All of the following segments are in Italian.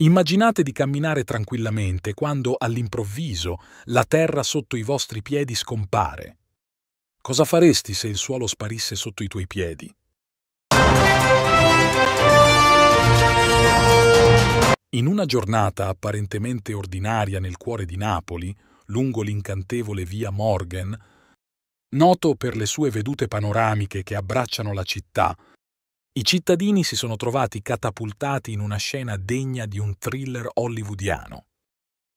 Immaginate di camminare tranquillamente quando all'improvviso la terra sotto i vostri piedi scompare. Cosa faresti se il suolo sparisse sotto i tuoi piedi? In una giornata apparentemente ordinaria nel cuore di Napoli, lungo l'incantevole via Morgan, noto per le sue vedute panoramiche che abbracciano la città, i cittadini si sono trovati catapultati in una scena degna di un thriller hollywoodiano.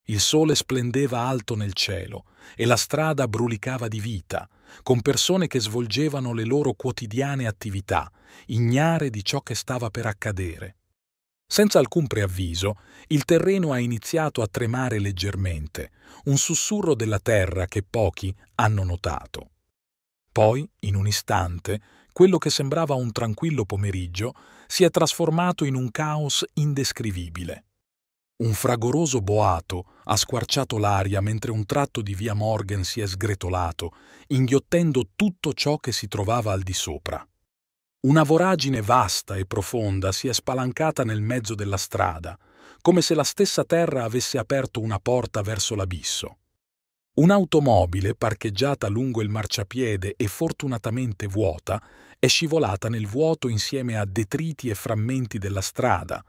Il sole splendeva alto nel cielo e la strada brulicava di vita, con persone che svolgevano le loro quotidiane attività, ignare di ciò che stava per accadere. Senza alcun preavviso, il terreno ha iniziato a tremare leggermente, un sussurro della terra che pochi hanno notato. Poi, in un istante, quello che sembrava un tranquillo pomeriggio si è trasformato in un caos indescrivibile. Un fragoroso boato ha squarciato l'aria mentre un tratto di via Morgan si è sgretolato, inghiottendo tutto ciò che si trovava al di sopra. Una voragine vasta e profonda si è spalancata nel mezzo della strada, come se la stessa terra avesse aperto una porta verso l'abisso. Un'automobile parcheggiata lungo il marciapiede e fortunatamente vuota è scivolata nel vuoto insieme a detriti e frammenti della strada,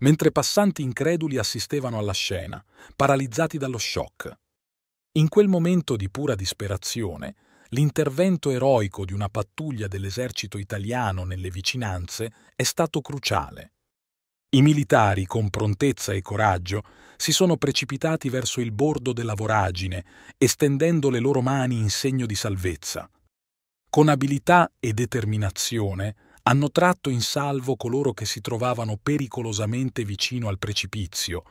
mentre passanti increduli assistevano alla scena, paralizzati dallo shock. In quel momento di pura disperazione, l'intervento eroico di una pattuglia dell'esercito italiano nelle vicinanze è stato cruciale. I militari, con prontezza e coraggio, si sono precipitati verso il bordo della voragine, estendendo le loro mani in segno di salvezza. Con abilità e determinazione hanno tratto in salvo coloro che si trovavano pericolosamente vicino al precipizio,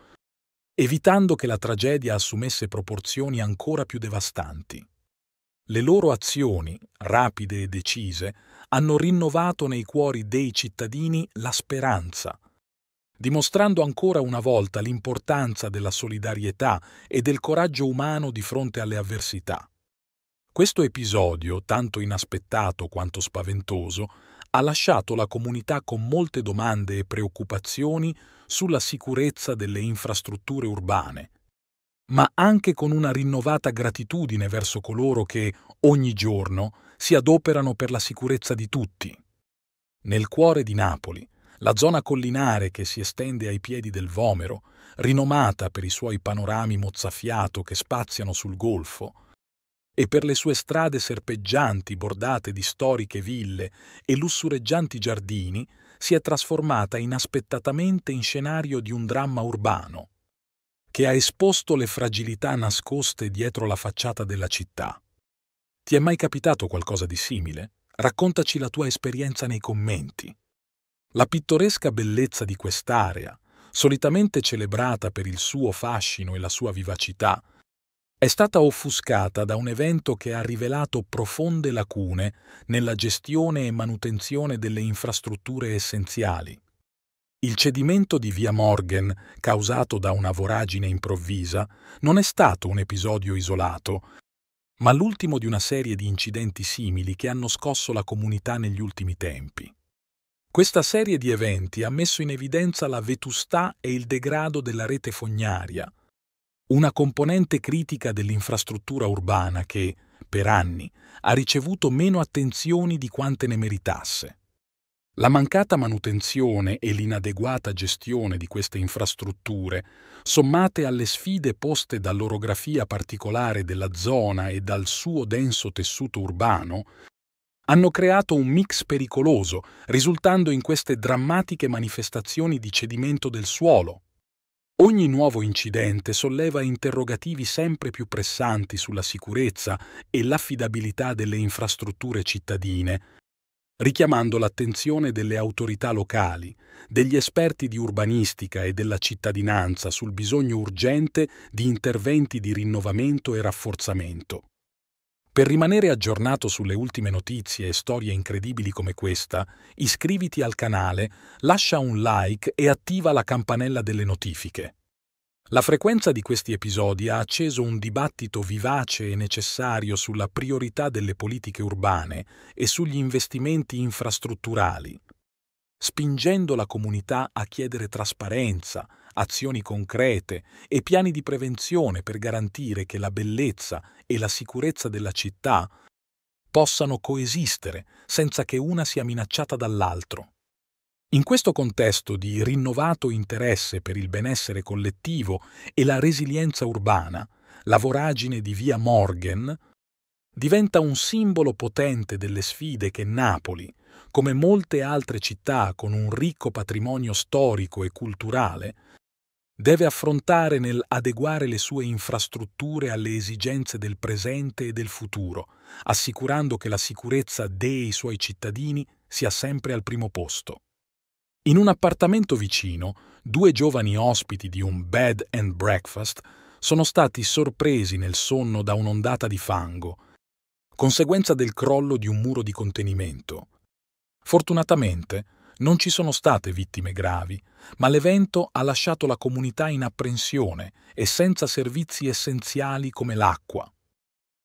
evitando che la tragedia assumesse proporzioni ancora più devastanti. Le loro azioni, rapide e decise, hanno rinnovato nei cuori dei cittadini la speranza, dimostrando ancora una volta l'importanza della solidarietà e del coraggio umano di fronte alle avversità. Questo episodio, tanto inaspettato quanto spaventoso, ha lasciato la comunità con molte domande e preoccupazioni sulla sicurezza delle infrastrutture urbane, ma anche con una rinnovata gratitudine verso coloro che, ogni giorno, si adoperano per la sicurezza di tutti. Nel cuore di Napoli, la zona collinare che si estende ai piedi del Vomero, rinomata per i suoi panorami mozzafiato che spaziano sul golfo, e per le sue strade serpeggianti bordate di storiche ville e lussureggianti giardini, si è trasformata inaspettatamente in scenario di un dramma urbano, che ha esposto le fragilità nascoste dietro la facciata della città. Ti è mai capitato qualcosa di simile? Raccontaci la tua esperienza nei commenti. La pittoresca bellezza di quest'area, solitamente celebrata per il suo fascino e la sua vivacità, è stata offuscata da un evento che ha rivelato profonde lacune nella gestione e manutenzione delle infrastrutture essenziali. Il cedimento di via Morgan, causato da una voragine improvvisa, non è stato un episodio isolato, ma l'ultimo di una serie di incidenti simili che hanno scosso la comunità negli ultimi tempi. Questa serie di eventi ha messo in evidenza la vetustà e il degrado della rete fognaria, una componente critica dell'infrastruttura urbana che, per anni, ha ricevuto meno attenzioni di quante ne meritasse. La mancata manutenzione e l'inadeguata gestione di queste infrastrutture, sommate alle sfide poste dall'orografia particolare della zona e dal suo denso tessuto urbano, hanno creato un mix pericoloso, risultando in queste drammatiche manifestazioni di cedimento del suolo. Ogni nuovo incidente solleva interrogativi sempre più pressanti sulla sicurezza e l'affidabilità delle infrastrutture cittadine, richiamando l'attenzione delle autorità locali, degli esperti di urbanistica e della cittadinanza sul bisogno urgente di interventi di rinnovamento e rafforzamento. Per rimanere aggiornato sulle ultime notizie e storie incredibili come questa, iscriviti al canale, lascia un like e attiva la campanella delle notifiche. La frequenza di questi episodi ha acceso un dibattito vivace e necessario sulla priorità delle politiche urbane e sugli investimenti infrastrutturali, spingendo la comunità a chiedere trasparenza, azioni concrete e piani di prevenzione per garantire che la bellezza e la sicurezza della città possano coesistere senza che una sia minacciata dall'altro. In questo contesto di rinnovato interesse per il benessere collettivo e la resilienza urbana, la voragine di via Morgan diventa un simbolo potente delle sfide che Napoli, come molte altre città con un ricco patrimonio storico e culturale, deve affrontare nel adeguare le sue infrastrutture alle esigenze del presente e del futuro, assicurando che la sicurezza dei suoi cittadini sia sempre al primo posto. In un appartamento vicino, due giovani ospiti di un bed and breakfast sono stati sorpresi nel sonno da un'ondata di fango, conseguenza del crollo di un muro di contenimento. Fortunatamente, non ci sono state vittime gravi, ma l'evento ha lasciato la comunità in apprensione e senza servizi essenziali come l'acqua.